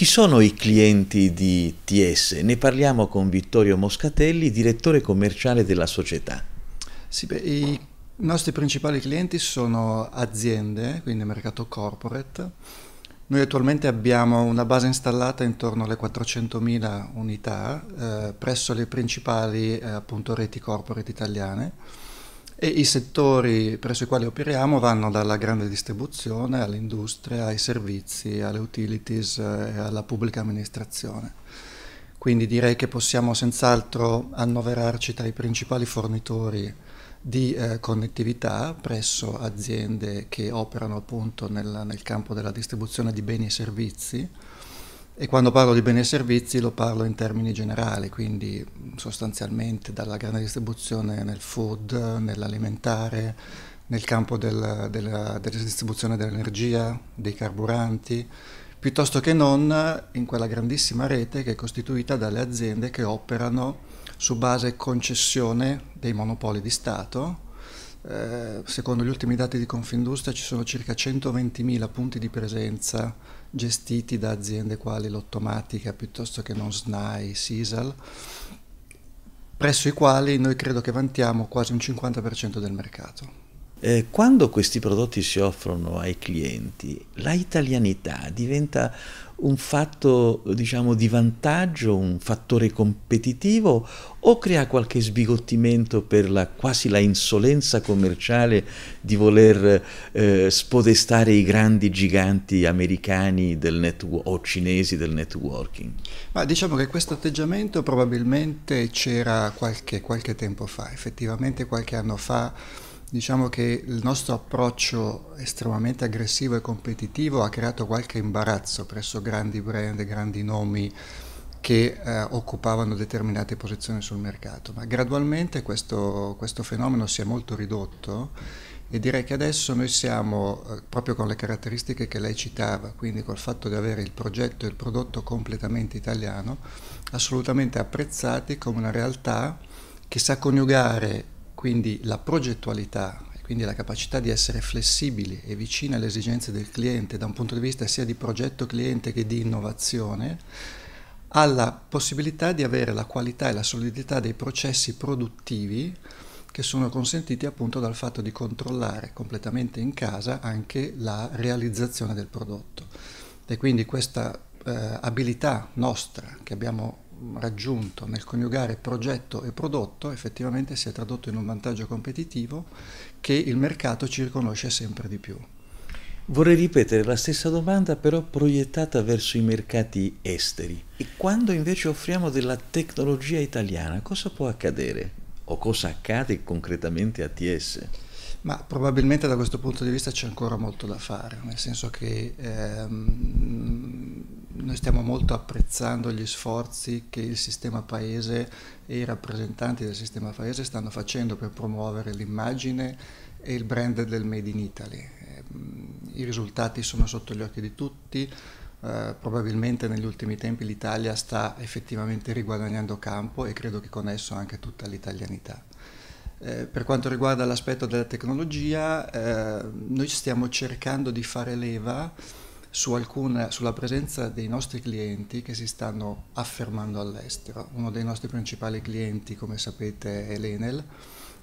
Chi sono i clienti di TS? Ne parliamo con Vittorio Moscatelli, direttore commerciale della società. Sì, beh, I nostri principali clienti sono aziende, quindi mercato corporate. Noi attualmente abbiamo una base installata intorno alle 400.000 unità eh, presso le principali eh, appunto, reti corporate italiane e i settori presso i quali operiamo vanno dalla grande distribuzione all'industria, ai servizi, alle utilities eh, e alla pubblica amministrazione. Quindi direi che possiamo senz'altro annoverarci tra i principali fornitori di eh, connettività presso aziende che operano appunto nel, nel campo della distribuzione di beni e servizi e quando parlo di beni e servizi lo parlo in termini generali, quindi sostanzialmente dalla grande distribuzione nel food, nell'alimentare, nel campo del, della, della distribuzione dell'energia, dei carburanti, piuttosto che non in quella grandissima rete che è costituita dalle aziende che operano su base concessione dei monopoli di Stato, eh, secondo gli ultimi dati di Confindustria ci sono circa 120.000 punti di presenza gestiti da aziende quali l'Ottomatica piuttosto che non SNAI, Sisal, presso i quali noi credo che vantiamo quasi un 50% del mercato. Eh, quando questi prodotti si offrono ai clienti, la italianità diventa un fatto diciamo di vantaggio, un fattore competitivo o crea qualche sbigottimento per la, quasi la insolenza commerciale di voler eh, spodestare i grandi giganti americani o cinesi del networking? Ma diciamo che questo atteggiamento probabilmente c'era qualche, qualche tempo fa, effettivamente qualche anno fa Diciamo che il nostro approccio estremamente aggressivo e competitivo ha creato qualche imbarazzo presso grandi brand, grandi nomi che eh, occupavano determinate posizioni sul mercato, ma gradualmente questo, questo, fenomeno si è molto ridotto e direi che adesso noi siamo, eh, proprio con le caratteristiche che lei citava, quindi col fatto di avere il progetto e il prodotto completamente italiano, assolutamente apprezzati come una realtà che sa coniugare quindi la progettualità quindi la capacità di essere flessibili e vicini alle esigenze del cliente da un punto di vista sia di progetto cliente che di innovazione, alla possibilità di avere la qualità e la solidità dei processi produttivi che sono consentiti appunto dal fatto di controllare completamente in casa anche la realizzazione del prodotto. E quindi questa eh, abilità nostra che abbiamo raggiunto nel coniugare progetto e prodotto effettivamente si è tradotto in un vantaggio competitivo che il mercato ci riconosce sempre di più. Vorrei ripetere la stessa domanda però proiettata verso i mercati esteri. E quando invece offriamo della tecnologia italiana, cosa può accadere? O cosa accade concretamente a TS? Ma probabilmente da questo punto di vista c'è ancora molto da fare, nel senso che ehm, noi stiamo molto apprezzando gli sforzi che il sistema paese e i rappresentanti del sistema paese stanno facendo per promuovere l'immagine e il brand del Made in Italy. Ehm, I risultati sono sotto gli occhi di tutti, Uh, probabilmente negli ultimi tempi l'Italia sta effettivamente riguadagnando campo e credo che con esso anche tutta l'italianità. Uh, per quanto riguarda l'aspetto della tecnologia, uh, noi stiamo cercando di fare leva su alcune, sulla presenza dei nostri clienti che si stanno affermando all'estero. Uno dei nostri principali clienti, come sapete, è l'Enel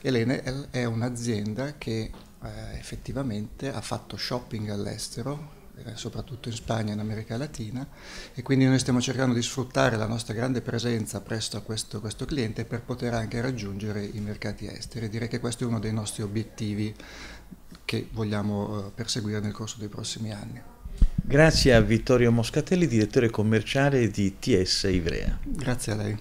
e l'Enel è un'azienda che eh, effettivamente ha fatto shopping all'estero eh, soprattutto in Spagna e in America Latina e quindi noi stiamo cercando di sfruttare la nostra grande presenza presso questo, questo cliente per poter anche raggiungere i mercati esteri. Direi che questo è uno dei nostri obiettivi che vogliamo eh, perseguire nel corso dei prossimi anni. Grazie a Vittorio Moscatelli, direttore commerciale di TS Ivrea. Grazie a lei.